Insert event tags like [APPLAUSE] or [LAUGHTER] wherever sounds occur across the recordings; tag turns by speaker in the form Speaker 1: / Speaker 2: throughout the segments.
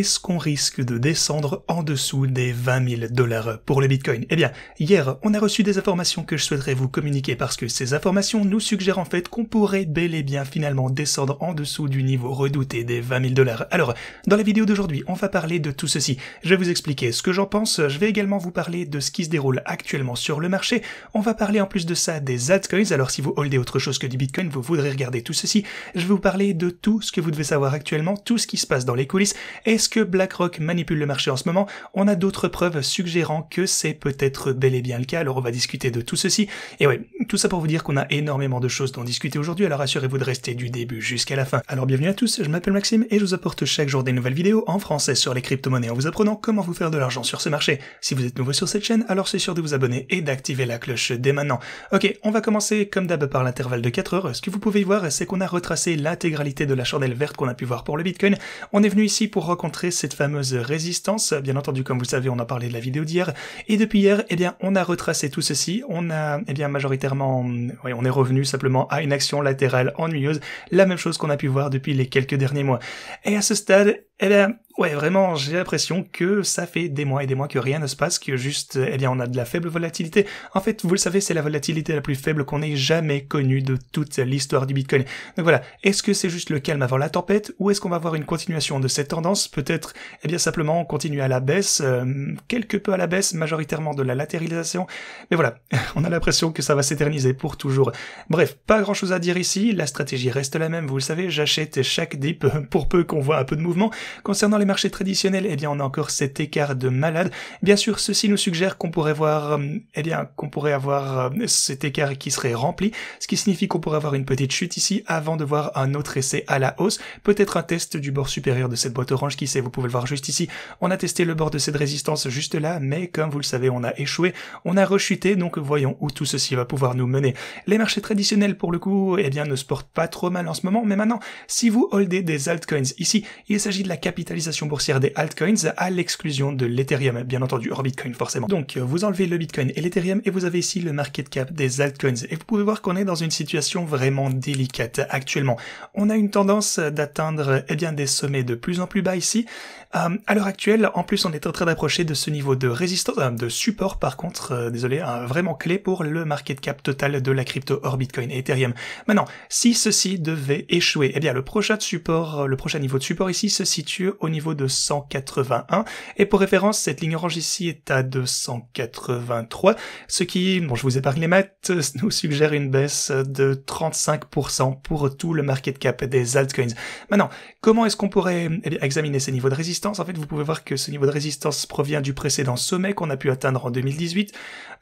Speaker 1: est-ce qu'on risque de descendre en dessous des 20 000 dollars pour le Bitcoin Eh bien, hier, on a reçu des informations que je souhaiterais vous communiquer parce que ces informations nous suggèrent en fait qu'on pourrait bel et bien finalement descendre en dessous du niveau redouté des 20 000 dollars. Alors, dans la vidéo d'aujourd'hui, on va parler de tout ceci. Je vais vous expliquer ce que j'en pense, je vais également vous parler de ce qui se déroule actuellement sur le marché, on va parler en plus de ça des altcoins, alors si vous holdez autre chose que du Bitcoin, vous voudrez regarder tout ceci, je vais vous parler de tout ce que vous devez savoir actuellement, tout ce qui se passe dans les coulisses, et est-ce que BlackRock manipule le marché en ce moment On a d'autres preuves suggérant que c'est peut-être bel et bien le cas, alors on va discuter de tout ceci. Et ouais, tout ça pour vous dire qu'on a énormément de choses dont discuter aujourd'hui, alors assurez-vous de rester du début jusqu'à la fin. Alors bienvenue à tous, je m'appelle Maxime et je vous apporte chaque jour des nouvelles vidéos en français sur les crypto-monnaies en vous apprenant comment vous faire de l'argent sur ce marché. Si vous êtes nouveau sur cette chaîne, alors c'est sûr de vous abonner et d'activer la cloche dès maintenant. Ok, on va commencer comme d'hab par l'intervalle de 4 heures. Ce que vous pouvez voir, c'est qu'on a retracé l'intégralité de la chandelle verte qu'on a pu voir pour le Bitcoin. On est venu ici pour cette fameuse résistance. Bien entendu, comme vous savez, on a parlé de la vidéo d'hier. Et depuis hier, eh bien, on a retracé tout ceci. On a, eh bien, majoritairement, mm, oui, on est revenu simplement à une action latérale ennuyeuse. La même chose qu'on a pu voir depuis les quelques derniers mois. Et à ce stade, eh bien, Ouais, vraiment, j'ai l'impression que ça fait des mois et des mois que rien ne se passe, que juste, eh bien, on a de la faible volatilité. En fait, vous le savez, c'est la volatilité la plus faible qu'on ait jamais connue de toute l'histoire du Bitcoin. Donc voilà, est-ce que c'est juste le calme avant la tempête, ou est-ce qu'on va avoir une continuation de cette tendance Peut-être, eh bien, simplement, on continue à la baisse, euh, quelque peu à la baisse, majoritairement de la latéralisation. Mais voilà, [LAUGHS] on a l'impression que ça va s'éterniser pour toujours. Bref, pas grand-chose à dire ici, la stratégie reste la même, vous le savez, j'achète chaque dip [LAUGHS] pour peu qu'on voit un peu de mouvement. Concernant les marchés traditionnels, eh bien, on a encore cet écart de malade. Bien sûr, ceci nous suggère qu'on pourrait voir, euh, eh bien, qu'on pourrait avoir euh, cet écart qui serait rempli, ce qui signifie qu'on pourrait avoir une petite chute ici avant de voir un autre essai à la hausse. Peut-être un test du bord supérieur de cette boîte orange qui sait, vous pouvez le voir juste ici. On a testé le bord de cette résistance juste là, mais comme vous le savez, on a échoué, on a rechuté, donc voyons où tout ceci va pouvoir nous mener. Les marchés traditionnels, pour le coup, eh bien, ne se portent pas trop mal en ce moment, mais maintenant, si vous holdez des altcoins ici, il s'agit de la capitalisation boursière des altcoins à l'exclusion de l'Ethereum, bien entendu, hors Bitcoin forcément. Donc euh, vous enlevez le Bitcoin et l'Ethereum et vous avez ici le market cap des altcoins. Et vous pouvez voir qu'on est dans une situation vraiment délicate actuellement. On a une tendance d'atteindre et eh bien des sommets de plus en plus bas ici. Euh, à l'heure actuelle, en plus, on est en train d'approcher de ce niveau de résistance, euh, de support par contre, désolé, hein, vraiment clé pour le market cap total de la crypto hors Bitcoin et Ethereum. Maintenant, si ceci devait échouer, et eh bien le prochain support, le prochain niveau de support ici se situe au niveau de 181. Et pour référence, cette ligne orange ici est à 283, ce qui, bon je vous épargne les maths, [LAUGHS] nous suggère une baisse de 35% pour tout le market cap des altcoins. Maintenant, comment est-ce qu'on pourrait eh examiner ces niveaux de résistance En fait, vous pouvez voir que ce niveau de résistance provient du précédent sommet qu'on a pu atteindre en 2018,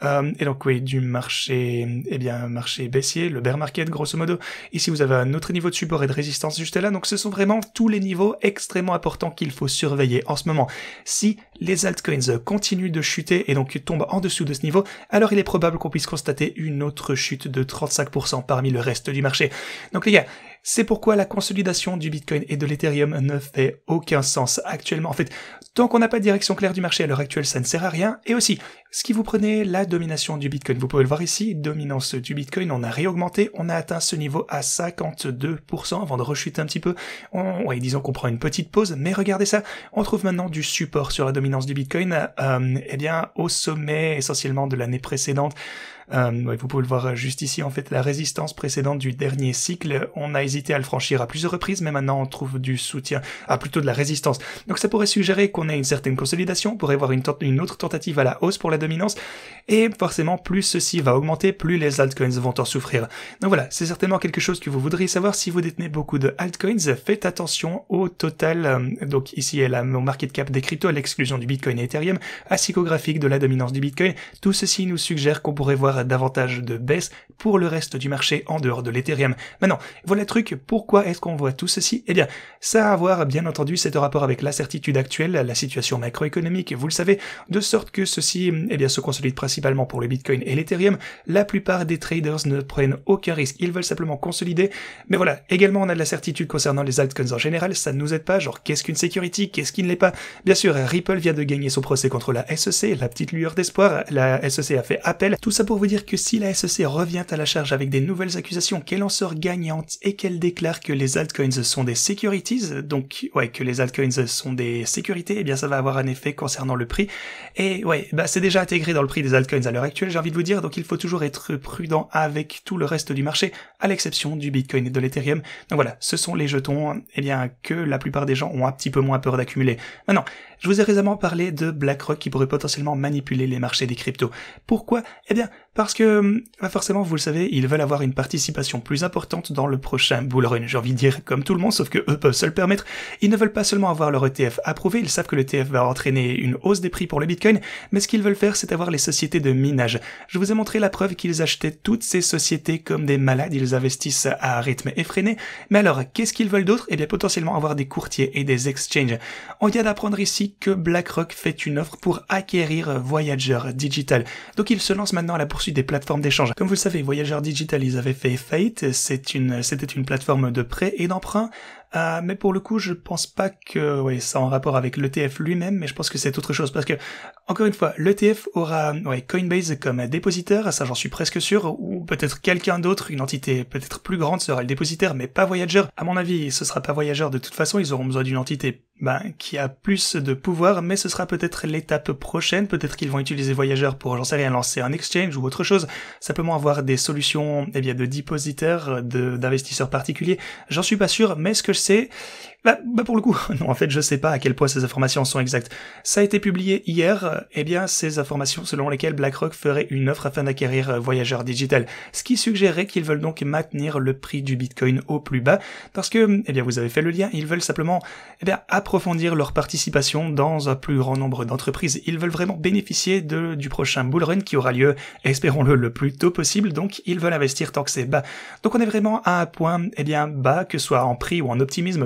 Speaker 1: euh, et donc oui, du marché, et eh bien, marché baissier, le bear market grosso modo. Ici, vous avez un autre niveau de support et de résistance juste là, donc ce sont vraiment tous les niveaux extrêmement importants qu'il il faut surveiller en ce moment. Si les altcoins continuent de chuter et donc tombent en dessous de ce niveau, alors il est probable qu'on puisse constater une autre chute de 35% parmi le reste du marché. Donc les gars, c'est pourquoi la consolidation du Bitcoin et de l'Ethereum ne fait aucun sens actuellement. En fait, tant qu'on n'a pas de direction claire du marché à l'heure actuelle, ça ne sert à rien. Et aussi, ce qui vous prenez la domination du Bitcoin, vous pouvez le voir ici, dominance du Bitcoin, on a réaugmenté, on a atteint ce niveau à 52% avant de rechuter un petit peu. On, disons qu'on prend une petite pause, mais regardez ça, on trouve maintenant du support sur la dominance du Bitcoin, euh, eh bien, au sommet essentiellement de l'année précédente. Euh, vous pouvez le voir euh, juste ici, en fait, la résistance précédente du dernier cycle, on a hésité à le franchir à plusieurs reprises, mais maintenant on trouve du soutien, à ah, plutôt de la résistance. Donc ça pourrait suggérer qu'on ait une certaine consolidation, on pourrait voir une, une autre tentative à la hausse pour la dominance, et forcément, plus ceci va augmenter, plus les altcoins vont en souffrir. Donc voilà, c'est certainement quelque chose que vous voudriez savoir si vous détenez beaucoup de altcoins, faites attention au total, euh, donc ici est a mon market cap des cryptos, l'exclusion du Bitcoin et Ethereum, à psychographique de la dominance du Bitcoin, tout ceci nous suggère qu'on pourrait voir davantage de baisse pour le reste du marché en dehors de l'Ethereum. Maintenant, voilà le truc, pourquoi est-ce qu'on voit tout ceci Eh bien, ça a à voir, bien entendu, c'est rapport avec la certitude actuelle, la situation macroéconomique, vous le savez, de sorte que ceci, eh bien, se consolide principalement pour le Bitcoin et l'Ethereum. La plupart des traders ne prennent aucun risque, ils veulent simplement consolider. Mais voilà, également, on a de la certitude concernant les altcoins en général, ça ne nous aide pas, genre, qu'est-ce qu'une security, qu'est-ce qui ne l'est pas Bien sûr, Ripple vient de gagner son procès contre la SEC, la petite lueur d'espoir, la SEC a fait appel, tout ça pour vous dire que si la SEC revient à la charge avec des nouvelles accusations qu'elle en sort gagnante et qu'elle déclare que les altcoins sont des securities, donc ouais, que les altcoins sont des sécurités, et eh bien ça va avoir un effet concernant le prix. Et ouais, bah c'est déjà intégré dans le prix des altcoins à l'heure actuelle, j'ai envie de vous dire, donc il faut toujours être prudent avec tout le reste du marché, à l'exception du Bitcoin et de l'Ethereum. Donc voilà, ce sont les jetons, eh bien, que la plupart des gens ont un petit peu moins peur d'accumuler. Maintenant, je vous ai récemment parlé de BlackRock qui pourrait potentiellement manipuler les marchés des cryptos. Pourquoi? Eh bien, parce que, hum, ah, forcément, vous le savez, ils veulent avoir une participation plus importante dans le prochain Bull Run, j'ai envie de dire, comme tout le monde, sauf que eux peuvent se le permettre. Ils ne veulent pas seulement avoir leur ETF approuvé, ils savent que l'ETF e va entraîner une hausse des prix pour le Bitcoin, mais ce qu'ils veulent faire, c'est avoir les sociétés de minage. Je vous ai montré la preuve qu'ils achetaient toutes ces sociétés comme des malades, ils investissent à rythme effréné. Mais alors, qu'est-ce qu'ils veulent d'autre Eh bien, potentiellement avoir des courtiers et des exchanges. On vient d'apprendre ici que BlackRock fait une offre pour acquérir Voyager Digital. Donc, ils se lancent maintenant à la des plateformes d'échange. Comme vous le savez, Voyageurs Digital, ils avaient fait Fate, c'était une plateforme de prêt et d'emprunt euh, mais pour le coup, je pense pas que ouais, ça en rapport avec l'ETF lui-même, mais je pense que c'est autre chose parce que encore une fois, l'ETF aura ouais, Coinbase comme dépositaire, ça j'en suis presque sûr, ou peut-être quelqu'un d'autre, une entité peut-être plus grande sera le dépositaire, mais pas Voyager. À mon avis, ce sera pas Voyager de toute façon, ils auront besoin d'une entité ben, qui a plus de pouvoir, mais ce sera peut-être l'étape prochaine, peut-être qu'ils vont utiliser Voyager pour, j'en sais rien, lancer un exchange ou autre chose, simplement avoir des solutions eh bien, de dépositaires, d'investisseurs particuliers, j'en suis pas sûr, mais ce que je c'est... Bah, bah, pour le coup, [LAUGHS] non, en fait, je sais pas à quel point ces informations sont exactes. Ça a été publié hier, et euh, eh bien, ces informations selon lesquelles BlackRock ferait une offre afin d'acquérir euh, Voyageur Digital, ce qui suggérait qu'ils veulent donc maintenir le prix du Bitcoin au plus bas, parce que, mm, eh bien, vous avez fait le lien, ils veulent simplement, eh bien, approfondir leur participation dans un plus grand nombre d'entreprises. Ils veulent vraiment bénéficier de, du prochain bull run qui aura lieu, espérons-le, le plus tôt possible, donc ils veulent investir tant que c'est bas. Donc on est vraiment à un point, et eh bien, bas, que ce soit en prix ou en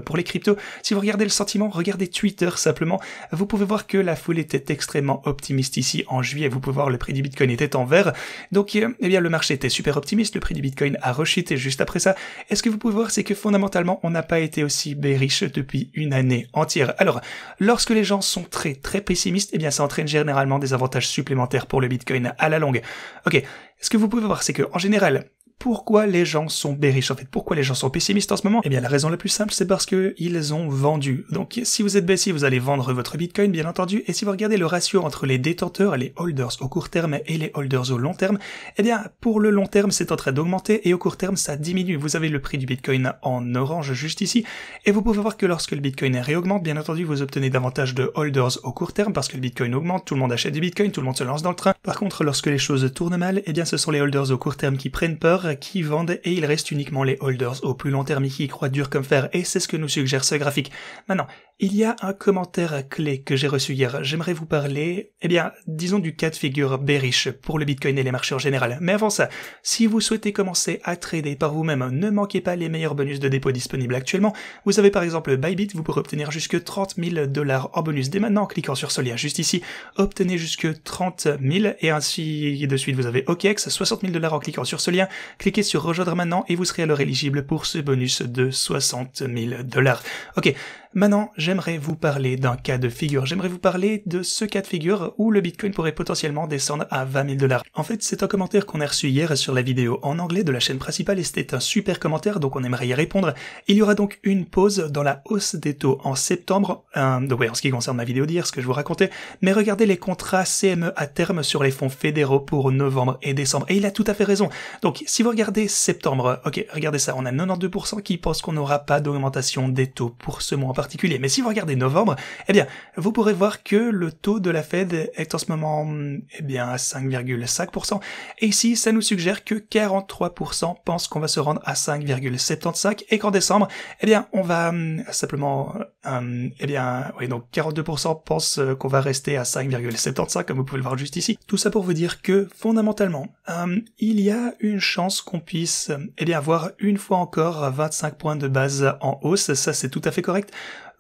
Speaker 1: pour les cryptos. Si vous regardez le sentiment, regardez Twitter simplement. Vous pouvez voir que la foule était extrêmement optimiste ici en juillet. Vous pouvez voir le prix du Bitcoin était en vert. Donc, euh, eh bien, le marché était super optimiste. Le prix du Bitcoin a rechuté juste après ça. Et ce que vous pouvez voir, c'est que fondamentalement, on n'a pas été aussi bearish depuis une année entière. Alors, lorsque les gens sont très très pessimistes, eh bien, ça entraîne généralement des avantages supplémentaires pour le Bitcoin à la longue. Ok. Ce que vous pouvez voir, c'est que, en général, pourquoi les gens sont bearish en fait, pourquoi les gens sont pessimistes en ce moment Eh bien la raison la plus simple c'est parce que ils ont vendu. Donc si vous êtes baissier, vous allez vendre votre Bitcoin bien entendu, et si vous regardez le ratio entre les détenteurs, les holders au court terme et les holders au long terme, eh bien pour le long terme c'est en train d'augmenter et au court terme ça diminue. Vous avez le prix du Bitcoin en orange juste ici, et vous pouvez voir que lorsque le Bitcoin réaugmente, bien entendu vous obtenez davantage de holders au court terme parce que le Bitcoin augmente, tout le monde achète du Bitcoin, tout le monde se lance dans le train. Par contre lorsque les choses tournent mal, eh bien ce sont les holders au court terme qui prennent peur qui vendent et il reste uniquement les holders au plus long terme qui croient dur comme fer et c'est ce que nous suggère ce graphique. Maintenant, il y a un commentaire clé que j'ai reçu hier. J'aimerais vous parler, eh bien, disons du cas de figure bearish pour le bitcoin et les marchés en général. Mais avant ça, si vous souhaitez commencer à trader par vous-même, ne manquez pas les meilleurs bonus de dépôt disponibles actuellement. Vous avez par exemple Bybit, vous pourrez obtenir jusque 30 000 dollars en bonus dès maintenant en cliquant sur ce lien juste ici. Obtenez jusque 30 000 et ainsi de suite vous avez OKEx, 60 000 dollars en cliquant sur ce lien cliquez sur rejoindre maintenant et vous serez alors éligible pour ce bonus de 60 000 dollars. Ok, maintenant j'aimerais vous parler d'un cas de figure. J'aimerais vous parler de ce cas de figure où le Bitcoin pourrait potentiellement descendre à 20 000 dollars. En fait, c'est un commentaire qu'on a reçu hier sur la vidéo en anglais de la chaîne principale et c'était un super commentaire, donc on aimerait y répondre. Il y aura donc une pause dans la hausse des taux en septembre, euh, ouais, en ce qui concerne ma vidéo d'hier, ce que je vous racontais, mais regardez les contrats CME à terme sur les fonds fédéraux pour novembre et décembre. Et il a tout à fait raison. Donc si vous regardez septembre, ok, regardez ça, on a 92% qui pensent qu'on n'aura pas d'augmentation des taux pour ce mois en particulier. Mais si vous regardez novembre, eh bien, vous pourrez voir que le taux de la Fed est en ce moment, eh bien, à 5,5%. Et ici, ça nous suggère que 43% pensent qu'on va se rendre à 5,75 et qu'en décembre, eh bien, on va euh, simplement, euh, eh bien, oui, donc 42% pensent qu'on va rester à 5,75 comme vous pouvez le voir juste ici. Tout ça pour vous dire que, fondamentalement, euh, il y a une chance qu'on puisse euh, eh avoir une fois encore 25 points de base en hausse, ça c'est tout à fait correct.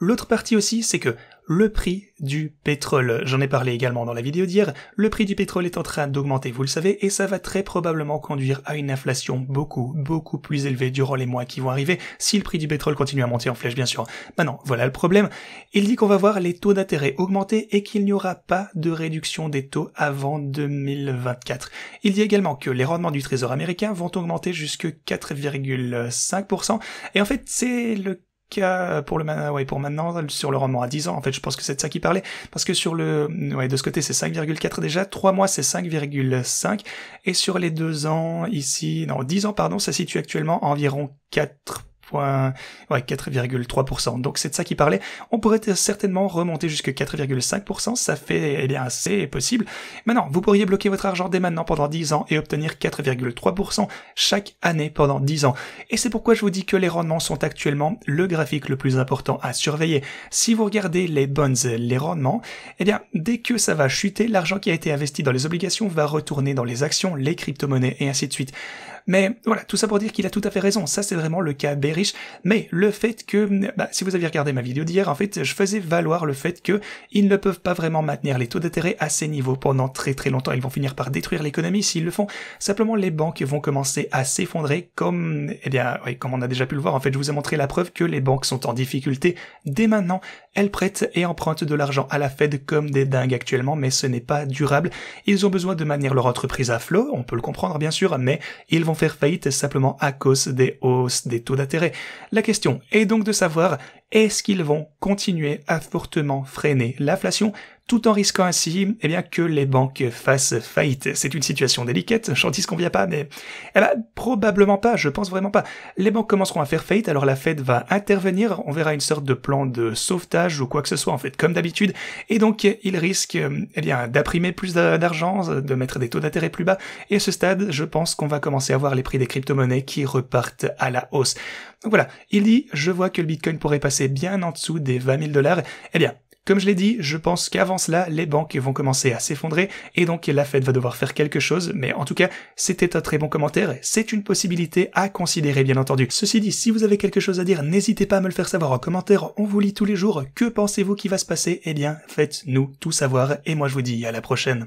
Speaker 1: L'autre partie aussi, c'est que le prix du pétrole. J'en ai parlé également dans la vidéo d'hier. Le prix du pétrole est en train d'augmenter, vous le savez, et ça va très probablement conduire à une inflation beaucoup, beaucoup plus élevée durant les mois qui vont arriver, si le prix du pétrole continue à monter en flèche, bien sûr. Maintenant, voilà le problème. Il dit qu'on va voir les taux d'intérêt augmenter et qu'il n'y aura pas de réduction des taux avant 2024. Il dit également que les rendements du trésor américain vont augmenter jusque 4,5%. Et en fait, c'est le euh, pour le ouais, pour maintenant sur le roman à 10 ans en fait je pense que c'est de ça qu'il parlait parce que sur le mm, ouais, de ce côté c'est 5,4 déjà 3 mois c'est 5,5 et sur les 2 ans ici non 10 ans pardon ça situe actuellement environ 4 ouais, 4,3%. Donc c'est de ça qu'il parlait. On pourrait certainement remonter jusqu'à 4,5%. Ça fait, eh bien, assez possible. Maintenant, vous pourriez bloquer votre argent dès maintenant pendant 10 ans et obtenir 4,3% chaque année pendant 10 ans. Et c'est pourquoi je vous dis que les rendements sont actuellement le graphique le plus important à surveiller. Si vous regardez les bonds, les rendements, eh bien, dès que ça va chuter, l'argent qui a été investi dans les obligations va retourner dans les actions, les crypto-monnaies et ainsi de suite. Mais voilà, tout ça pour dire qu'il a tout à fait raison. Ça, c'est vraiment le cas riches Mais le fait que, bah, si vous aviez regardé ma vidéo d'hier, en fait, je faisais valoir le fait que ils ne peuvent pas vraiment maintenir les taux d'intérêt à ces niveaux pendant très très longtemps. Ils vont finir par détruire l'économie s'ils le font. Simplement, les banques vont commencer à s'effondrer comme, eh bien, comme on a déjà pu le voir. En fait, je vous ai montré la preuve que les banques sont en difficulté dès maintenant. Elles prêtent et empruntent de l'argent à la Fed comme des dingues actuellement, mais ce n'est pas durable. Ils ont besoin de maintenir leur entreprise à flot. On peut le comprendre, bien sûr, mais ils vont faire faillite simplement à cause des hausses des taux d'intérêt. La question est donc de savoir est-ce qu'ils vont continuer à fortement freiner l'inflation tout en risquant ainsi eh bien, que les banques fassent faillite. C'est une situation délicate, j'en dis ce qu'on vient pas, mais eh ben, probablement pas, je pense vraiment pas. Les banques commenceront à faire faillite, alors la Fed va intervenir, on verra une sorte de plan de sauvetage ou quoi que ce soit en fait, comme d'habitude, et donc ils risquent eh bien, d'imprimer plus d'argent, de mettre des taux d'intérêt plus bas, et à ce stade, je pense qu'on va commencer à voir les prix des crypto-monnaies qui repartent à la hausse. Voilà, il dit, je vois que le Bitcoin pourrait passer bien en dessous des 20 000 dollars. Eh bien, comme je l'ai dit, je pense qu'avant cela, les banques vont commencer à s'effondrer et donc la Fed va devoir faire quelque chose, mais en tout cas, c'était un très bon commentaire, c'est une possibilité à considérer bien entendu. Ceci dit, si vous avez quelque chose à dire, n'hésitez pas à me le faire savoir en commentaire, on vous lit tous les jours, que pensez-vous qui va se passer Eh bien, faites-nous tout savoir et moi je vous dis à la prochaine.